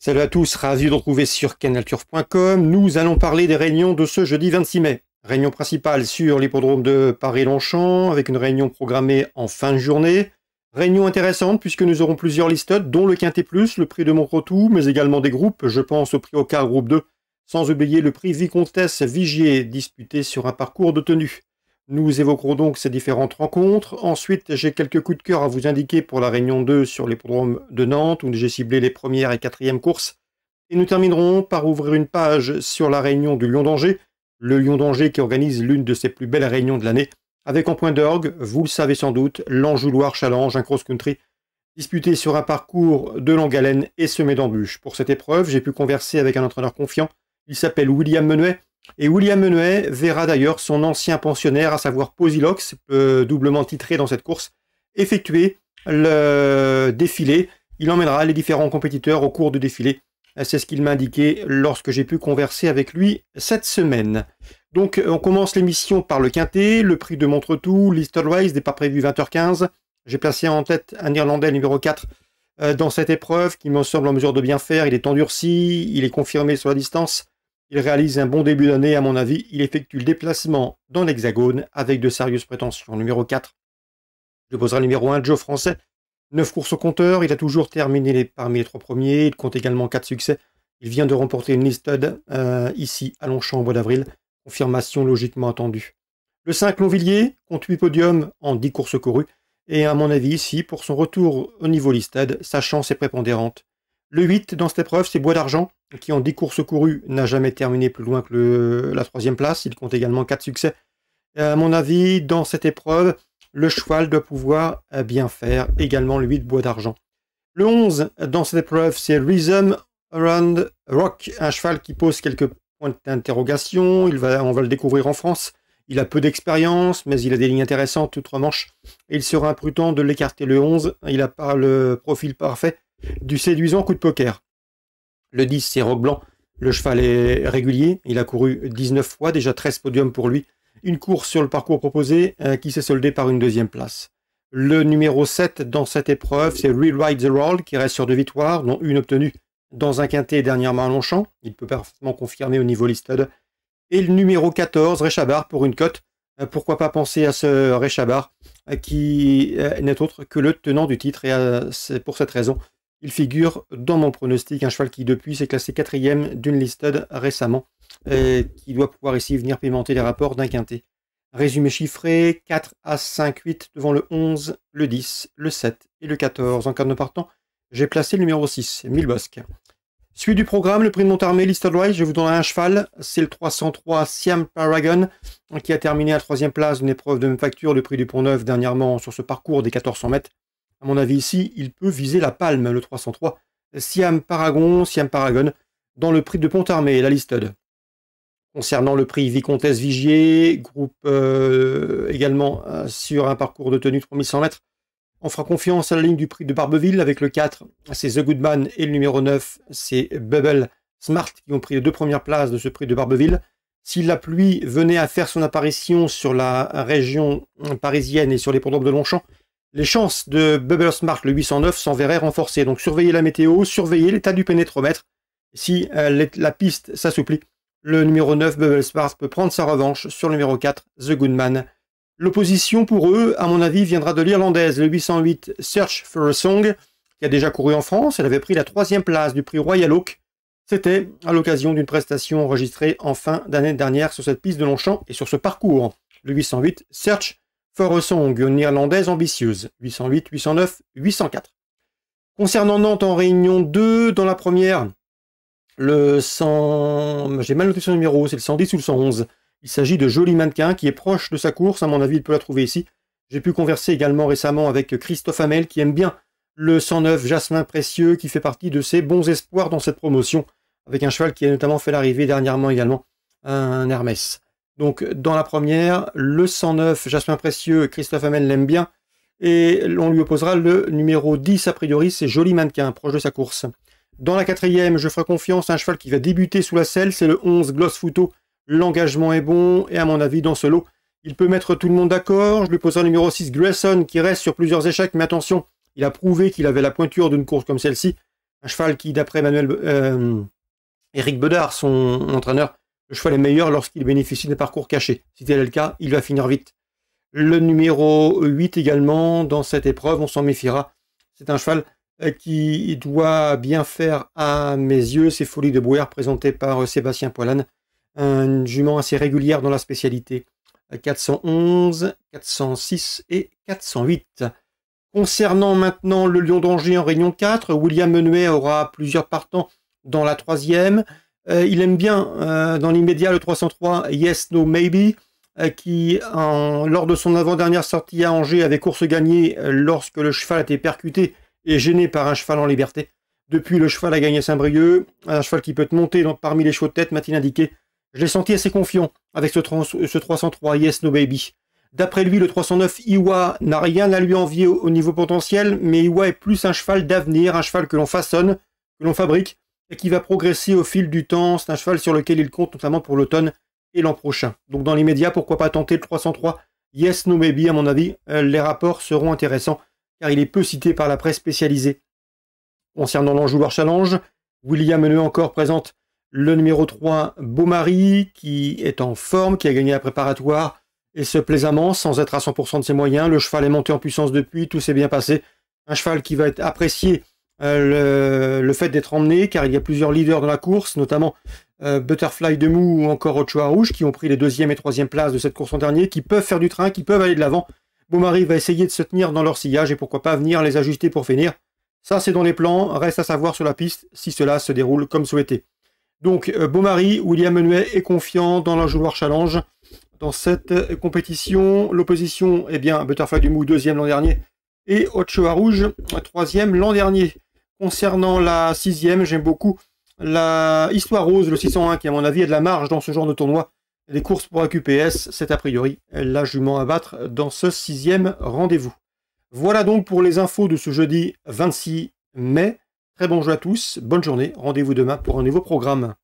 Salut à tous, ravi de retrouver sur canalturf.com. Nous allons parler des réunions de ce jeudi 26 mai. Réunion principale sur l'hippodrome de Paris-Longchamp, avec une réunion programmée en fin de journée. Réunion intéressante puisque nous aurons plusieurs listes, dont le Quintet Plus, le prix de Montretout, mais également des groupes, je pense au prix quart Groupe 2, sans oublier le prix Vicomtesse Vigier, disputé sur un parcours de tenue. Nous évoquerons donc ces différentes rencontres. Ensuite, j'ai quelques coups de cœur à vous indiquer pour la Réunion 2 sur l'hippodrome de Nantes, où j'ai ciblé les premières et quatrièmes courses. Et nous terminerons par ouvrir une page sur la Réunion du Lion d'Angers, le Lion d'Angers qui organise l'une de ses plus belles réunions de l'année, avec en point d'orgue, vous le savez sans doute, l'Anjou-Loire Challenge, un cross-country disputé sur un parcours de longue haleine et semé d'embûches. Pour cette épreuve, j'ai pu converser avec un entraîneur confiant. Il s'appelle William Menuet. Et William Menuet verra d'ailleurs son ancien pensionnaire, à savoir Posilox, euh, doublement titré dans cette course, effectuer le défilé. Il emmènera les différents compétiteurs au cours du défilé. C'est ce qu'il m'a indiqué lorsque j'ai pu converser avec lui cette semaine. Donc euh, on commence l'émission par le Quintet, le prix de Montretout, l'Easterwise n'est pas prévu 20h15. J'ai placé en tête un Irlandais numéro 4 euh, dans cette épreuve qui me semble en mesure de bien faire. Il est endurci, il est confirmé sur la distance. Il réalise un bon début d'année, à mon avis. Il effectue le déplacement dans l'Hexagone avec de sérieuses prétentions. Numéro 4, je poserai le numéro 1, Joe Français. 9 courses au compteur, il a toujours terminé parmi les trois premiers. Il compte également 4 succès. Il vient de remporter une listed euh, ici à Longchamp au mois d'avril. Confirmation logiquement attendue. Le 5, Longvilliers, compte 8 podiums en 10 courses courues. Et à mon avis, ici, pour son retour au niveau listed, sa chance est prépondérante. Le 8 dans cette épreuve, c'est Bois d'Argent, qui en 10 courses courues n'a jamais terminé plus loin que la troisième place. Il compte également 4 succès. À mon avis, dans cette épreuve, le cheval doit pouvoir euh, bien faire. Également le 8 Bois d'Argent. Le 11 dans cette épreuve, c'est Rhythm Around Rock, un cheval qui pose quelques points d'interrogation. on va le découvrir en France. Il a peu d'expérience, mais il a des lignes intéressantes, toutes remanches. il sera imprudent de l'écarter le 11. Il n'a pas le profil parfait du séduisant coup de poker. Le 10, c'est Roque Blanc. Le cheval est régulier. Il a couru 19 fois, déjà 13 podiums pour lui. Une course sur le parcours proposé euh, qui s'est soldée par une deuxième place. Le numéro 7 dans cette épreuve, c'est Rewrite the Roll qui reste sur deux victoires, dont une obtenue dans un quintet dernièrement à Longchamp. Il peut parfaitement confirmer au niveau listed. Et le numéro 14, Rechabar, pour une cote. Euh, pourquoi pas penser à ce Réchabar euh, qui n'est autre que le tenant du titre et c'est pour cette raison il figure dans mon pronostic, un cheval qui depuis s'est classé quatrième d'une listed récemment, et euh, qui doit pouvoir ici venir pimenter les rapports d'un quintet. Résumé chiffré, 4 à 5, 8 devant le 11, le 10, le 7 et le 14. En cas de partant, j'ai placé le numéro 6, Milbosque. Suite du programme, le prix de Montarmé, listed je vous donne un cheval, c'est le 303 Siam Paragon, qui a terminé à troisième place d'une épreuve de même facture, le prix du Pont-Neuf dernièrement sur ce parcours des 1400 mètres à mon avis ici, il peut viser la palme, le 303. Siam Paragon, Siam Paragon, dans le prix de Pont-Armé, la listed. Concernant le prix Vicomtesse Vigier, groupe euh, également euh, sur un parcours de tenue 3100 mètres, on fera confiance à la ligne du prix de Barbeville avec le 4, c'est The Goodman et le numéro 9, c'est Bubble Smart qui ont pris les deux premières places de ce prix de Barbeville. Si la pluie venait à faire son apparition sur la région euh, parisienne et sur les ponts de Longchamp, les chances de Bubble Smart le 809 s'en verraient renforcées. Donc surveillez la météo, surveillez l'état du pénétromètre. Si euh, la piste s'assouplit, le numéro 9 Bubble Smart peut prendre sa revanche sur le numéro 4 The Goodman. L'opposition pour eux, à mon avis, viendra de l'Irlandaise, le 808 Search for a Song, qui a déjà couru en France. Elle avait pris la troisième place du prix Royal Oak. C'était à l'occasion d'une prestation enregistrée en fin d'année dernière sur cette piste de Longchamp et sur ce parcours. Le 808 Search Foresong, une Irlandaise ambitieuse, 808, 809, 804. Concernant Nantes en réunion 2, dans la première, le 100... J'ai mal noté son numéro, c'est le 110 ou le 111. Il s'agit de Joli Mannequin qui est proche de sa course, à mon avis il peut la trouver ici. J'ai pu converser également récemment avec Christophe Hamel qui aime bien le 109 Jasmin Précieux qui fait partie de ses bons espoirs dans cette promotion avec un cheval qui a notamment fait l'arrivée dernièrement également, un Hermès. Donc dans la première, le 109, Jasmin Précieux, Christophe Hamel l'aime bien. Et on lui opposera le numéro 10, a priori, c'est Joli Mannequin, proche de sa course. Dans la quatrième, je ferai confiance à un cheval qui va débuter sous la selle, c'est le 11, Gloss Futo. L'engagement est bon, et à mon avis, dans ce lot, il peut mettre tout le monde d'accord. Je lui poserai le numéro 6, Grayson, qui reste sur plusieurs échecs, mais attention, il a prouvé qu'il avait la pointure d'une course comme celle-ci. Un cheval qui, d'après Manuel Eric euh, Bedard, son entraîneur, le cheval est meilleur lorsqu'il bénéficie d'un parcours caché. Si tel est le cas, il va finir vite. Le numéro 8 également, dans cette épreuve, on s'en méfiera. C'est un cheval euh, qui doit bien faire à mes yeux ces folies de brouillard présentées par euh, Sébastien Poilane. Un jument assez régulière dans la spécialité. 411, 406 et 408. Concernant maintenant le Lion d'Angers en Réunion 4, William Menuet aura plusieurs partants dans la troisième. Euh, il aime bien euh, dans l'immédiat le 303 Yes, No, Maybe, euh, qui, lors de son avant-dernière sortie à Angers, avait course gagnée lorsque le cheval a été percuté et gêné par un cheval en liberté. Depuis, le cheval a gagné Saint-Brieuc, un cheval qui peut te monter parmi les chevaux de tête, ma t indiqué. Je l'ai senti assez confiant avec ce, 303 Yes No Baby. D'après lui, le 309 Iwa n'a rien à lui envier au niveau potentiel, mais Iwa est plus un cheval d'avenir, un cheval que l'on façonne, que l'on fabrique, et qui va progresser au fil du temps. C'est un cheval sur lequel il compte notamment pour l'automne et l'an prochain. Donc dans l'immédiat, pourquoi pas tenter le 303 Yes No Baby, à mon avis, euh, les rapports seront intéressants car il est peu cité par la presse spécialisée. Concernant l'enjoueur Challenge, William Neu encore présente le numéro 3 Beaumari qui est en forme, qui a gagné la préparatoire et se plaisamment sans être à 100% de ses moyens. Le cheval est monté en puissance depuis, tout s'est bien passé. Un cheval qui va être apprécié euh, le, fait d'être emmené, car il y a plusieurs leaders dans la course, notamment euh, Butterfly Mou ou encore Ochoa Rouge, qui ont pris les deuxième et troisième places de cette course en dernier, qui peuvent faire du train, qui peuvent aller de l'avant. Beaumaris va essayer de se tenir dans leur sillage et pourquoi pas venir les ajuster pour finir. Ça, c'est dans les plans. Reste à savoir sur la piste si cela se déroule comme souhaité. Donc, euh, William Menuet est confiant dans la joueur challenge. Dans cette compétition, l'opposition, eh bien, Butterfly Mou deuxième l'an dernier, et Ochoa Rouge, troisième l'an dernier. Concernant la sixième, j'aime beaucoup la Histoire Rose, le 601, qui à mon avis a de la marge dans ce genre de tournoi. Les courses pour AQPS, c'est a priori la jument à battre dans ce sixième rendez-vous. Voilà donc pour les infos de ce jeudi 26 mai. Très bonjour à tous, bonne journée, rendez-vous demain pour un nouveau programme.